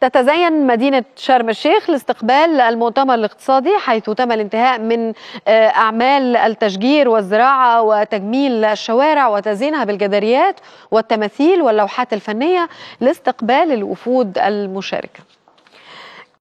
تتزين مدينة شرم الشيخ لاستقبال المؤتمر الاقتصادي حيث تم الانتهاء من آه، أعمال التشجير والزراعة وتجميل الشوارع وتزينها بالجداريات والتماثيل واللوحات الفنية لاستقبال الوفود المشاركة